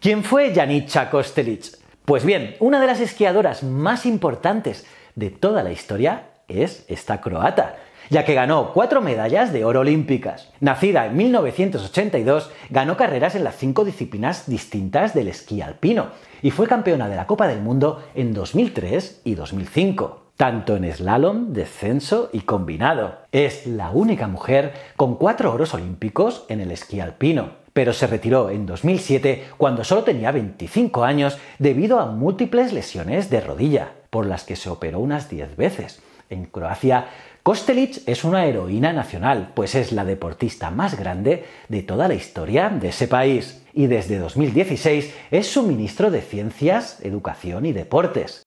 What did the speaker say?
¿Quién fue Janica Kostelic? Pues bien, una de las esquiadoras más importantes de toda la historia es esta croata, ya que ganó cuatro medallas de oro olímpicas. Nacida en 1982, ganó carreras en las cinco disciplinas distintas del esquí alpino y fue campeona de la Copa del Mundo en 2003 y 2005 tanto en slalom, descenso y combinado. Es la única mujer con cuatro oros olímpicos en el esquí alpino, pero se retiró en 2007 cuando solo tenía 25 años debido a múltiples lesiones de rodilla, por las que se operó unas 10 veces. En Croacia, Kostelic es una heroína nacional, pues es la deportista más grande de toda la historia de ese país y desde 2016 es su ministro de Ciencias, Educación y Deportes.